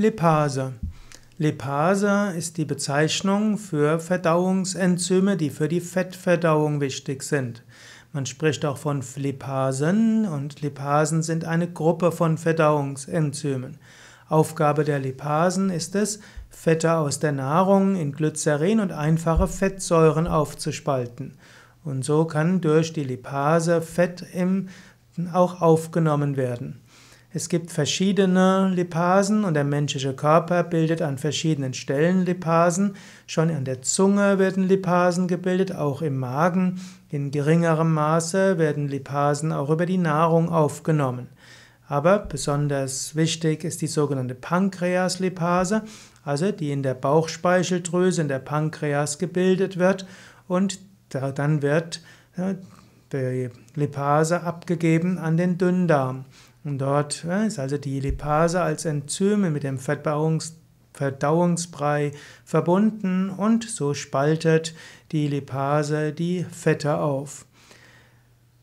Lipase. Lipase ist die Bezeichnung für Verdauungsenzyme, die für die Fettverdauung wichtig sind. Man spricht auch von Lipasen und Lipasen sind eine Gruppe von Verdauungsenzymen. Aufgabe der Lipasen ist es, Fette aus der Nahrung in Glycerin und einfache Fettsäuren aufzuspalten. Und so kann durch die Lipase Fett im, auch aufgenommen werden. Es gibt verschiedene Lipasen und der menschliche Körper bildet an verschiedenen Stellen Lipasen. Schon an der Zunge werden Lipasen gebildet, auch im Magen. In geringerem Maße werden Lipasen auch über die Nahrung aufgenommen. Aber besonders wichtig ist die sogenannte Pankreaslipase, also die in der Bauchspeicheldrüse, in der Pankreas gebildet wird und dann wird äh, die Lipase abgegeben an den Dünndarm. Und dort ist also die Lipase als Enzyme mit dem Verdauungs Verdauungsbrei verbunden und so spaltet die Lipase die Fette auf.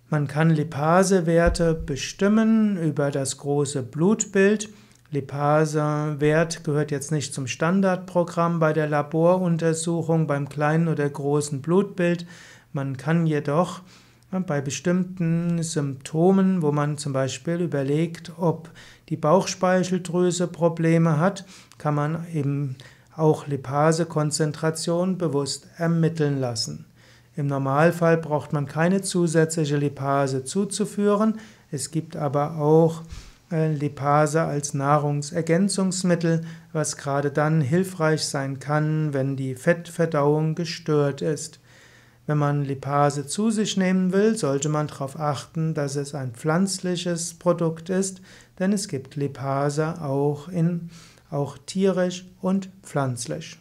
Man kann Lipasewerte bestimmen über das große Blutbild. Lipasewert gehört jetzt nicht zum Standardprogramm bei der Laboruntersuchung beim kleinen oder großen Blutbild. Man kann jedoch bei bestimmten Symptomen, wo man zum Beispiel überlegt, ob die Bauchspeicheldrüse Probleme hat, kann man eben auch Lipase-Konzentration bewusst ermitteln lassen. Im Normalfall braucht man keine zusätzliche Lipase zuzuführen. Es gibt aber auch äh, Lipase als Nahrungsergänzungsmittel, was gerade dann hilfreich sein kann, wenn die Fettverdauung gestört ist. Wenn man Lipase zu sich nehmen will, sollte man darauf achten, dass es ein pflanzliches Produkt ist, denn es gibt Lipase auch, in, auch tierisch und pflanzlich.